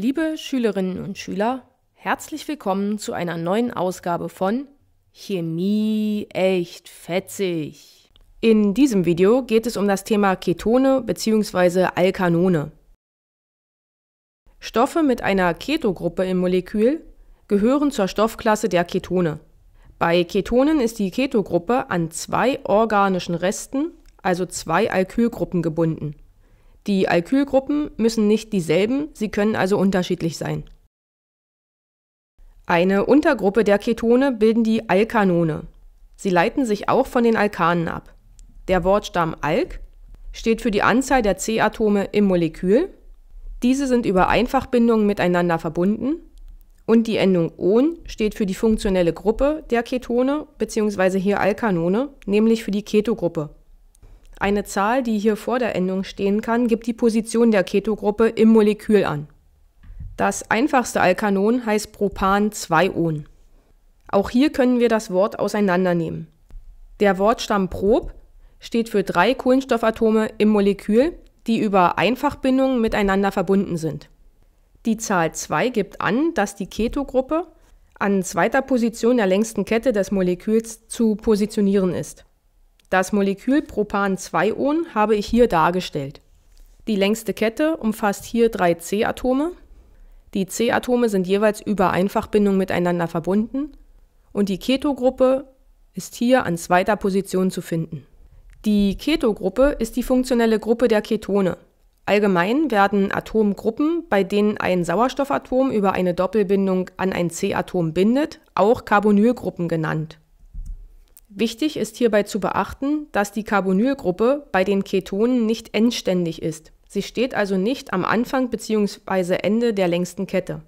Liebe Schülerinnen und Schüler, herzlich willkommen zu einer neuen Ausgabe von Chemie echt fetzig. In diesem Video geht es um das Thema Ketone bzw. Alkanone. Stoffe mit einer Ketogruppe im Molekül gehören zur Stoffklasse der Ketone. Bei Ketonen ist die Ketogruppe an zwei organischen Resten, also zwei Alkylgruppen gebunden. Die Alkylgruppen müssen nicht dieselben, sie können also unterschiedlich sein. Eine Untergruppe der Ketone bilden die Alkanone. Sie leiten sich auch von den Alkanen ab. Der Wortstamm Alk steht für die Anzahl der C-Atome im Molekül. Diese sind über Einfachbindungen miteinander verbunden. Und die Endung On steht für die funktionelle Gruppe der Ketone bzw. hier Alkanone, nämlich für die Ketogruppe. Eine Zahl, die hier vor der Endung stehen kann, gibt die Position der Ketogruppe im Molekül an. Das einfachste Alkanon heißt Propan 2-On. Auch hier können wir das Wort auseinandernehmen. Der Wortstamm Prop steht für drei Kohlenstoffatome im Molekül, die über Einfachbindungen miteinander verbunden sind. Die Zahl 2 gibt an, dass die Ketogruppe an zweiter Position der längsten Kette des Moleküls zu positionieren ist. Das Molekül Propan-2-On habe ich hier dargestellt. Die längste Kette umfasst hier drei C-Atome. Die C-Atome sind jeweils über Einfachbindung miteinander verbunden und die Ketogruppe ist hier an zweiter Position zu finden. Die Ketogruppe ist die funktionelle Gruppe der Ketone. Allgemein werden Atomgruppen, bei denen ein Sauerstoffatom über eine Doppelbindung an ein C-Atom bindet, auch Carbonylgruppen genannt. Wichtig ist hierbei zu beachten, dass die Carbonylgruppe bei den Ketonen nicht endständig ist. Sie steht also nicht am Anfang bzw. Ende der längsten Kette.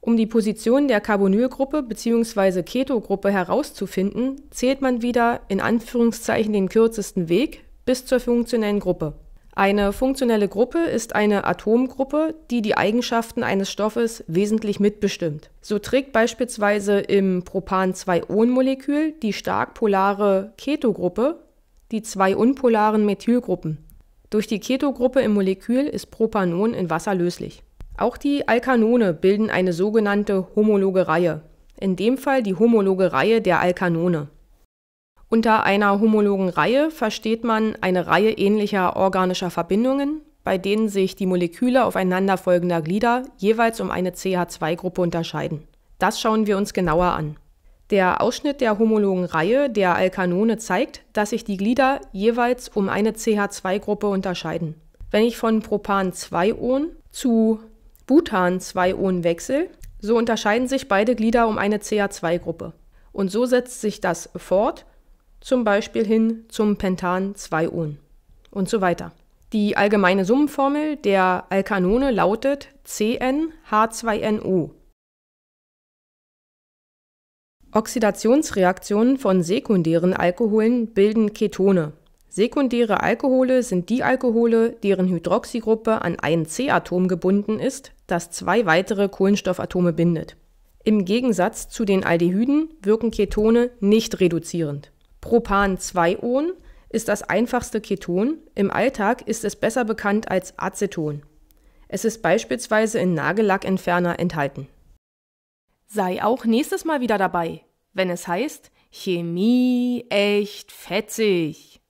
Um die Position der Carbonylgruppe bzw. Ketogruppe herauszufinden, zählt man wieder in Anführungszeichen den kürzesten Weg bis zur funktionellen Gruppe. Eine funktionelle Gruppe ist eine Atomgruppe, die die Eigenschaften eines Stoffes wesentlich mitbestimmt. So trägt beispielsweise im Propan-2-On-Molekül die stark polare Ketogruppe die zwei unpolaren Methylgruppen. Durch die Ketogruppe im Molekül ist Propanon in Wasser löslich. Auch die Alkanone bilden eine sogenannte homologe Reihe. In dem Fall die homologe Reihe der Alkanone. Unter einer homologen Reihe versteht man eine Reihe ähnlicher organischer Verbindungen, bei denen sich die Moleküle aufeinanderfolgender Glieder jeweils um eine CH2-Gruppe unterscheiden. Das schauen wir uns genauer an. Der Ausschnitt der homologen Reihe der Alkanone zeigt, dass sich die Glieder jeweils um eine CH2-Gruppe unterscheiden. Wenn ich von Propan-2-On zu Butan-2-On wechsle, so unterscheiden sich beide Glieder um eine CH2-Gruppe. Und so setzt sich das fort, zum Beispiel hin zum Pentan 2 Ohn und so weiter. Die allgemeine Summenformel der Alkanone lautet CnH2NO. Oxidationsreaktionen von sekundären Alkoholen bilden Ketone. Sekundäre Alkohole sind die Alkohole, deren Hydroxygruppe an ein C-Atom gebunden ist, das zwei weitere Kohlenstoffatome bindet. Im Gegensatz zu den Aldehyden wirken Ketone nicht reduzierend. Propan-2-On ist das einfachste Keton, im Alltag ist es besser bekannt als Aceton. Es ist beispielsweise in Nagellackentferner enthalten. Sei auch nächstes Mal wieder dabei, wenn es heißt Chemie echt fetzig.